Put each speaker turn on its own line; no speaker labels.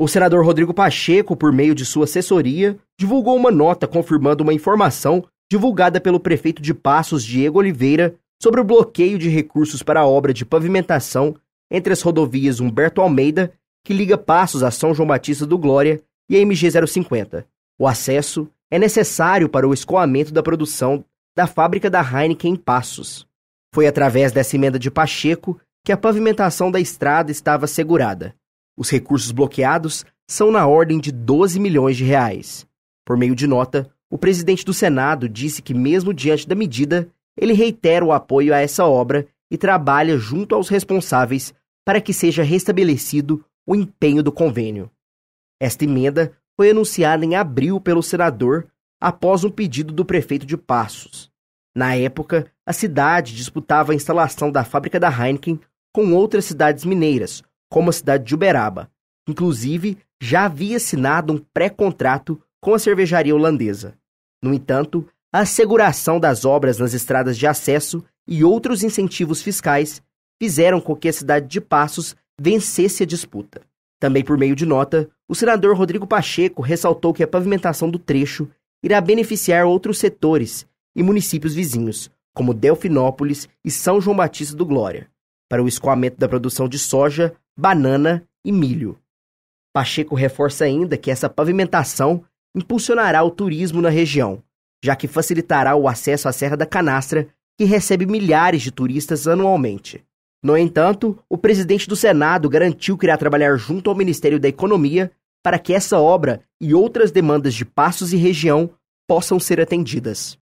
O senador Rodrigo Pacheco, por meio de sua assessoria, divulgou uma nota confirmando uma informação divulgada pelo prefeito de Passos, Diego Oliveira, sobre o bloqueio de recursos para a obra de pavimentação entre as rodovias Humberto Almeida, que liga Passos a São João Batista do Glória, e a MG 050. O acesso é necessário para o escoamento da produção da fábrica da Heineken em Passos. Foi através dessa emenda de Pacheco que a pavimentação da estrada estava assegurada. Os recursos bloqueados são na ordem de 12 milhões de reais. Por meio de nota, o presidente do Senado disse que, mesmo diante da medida, ele reitera o apoio a essa obra e trabalha junto aos responsáveis para que seja restabelecido o empenho do convênio. Esta emenda foi anunciada em abril pelo senador após um pedido do prefeito de Passos. Na época, a cidade disputava a instalação da fábrica da Heineken com outras cidades mineiras, como a cidade de Uberaba. Inclusive, já havia assinado um pré-contrato com a cervejaria holandesa. No entanto, a asseguração das obras nas estradas de acesso e outros incentivos fiscais fizeram com que a cidade de Passos vencesse a disputa. Também por meio de nota, o senador Rodrigo Pacheco ressaltou que a pavimentação do trecho irá beneficiar outros setores e municípios vizinhos, como Delfinópolis e São João Batista do Glória, para o escoamento da produção de soja banana e milho. Pacheco reforça ainda que essa pavimentação impulsionará o turismo na região, já que facilitará o acesso à Serra da Canastra, que recebe milhares de turistas anualmente. No entanto, o presidente do Senado garantiu que irá trabalhar junto ao Ministério da Economia para que essa obra e outras demandas de Passos e região possam ser atendidas.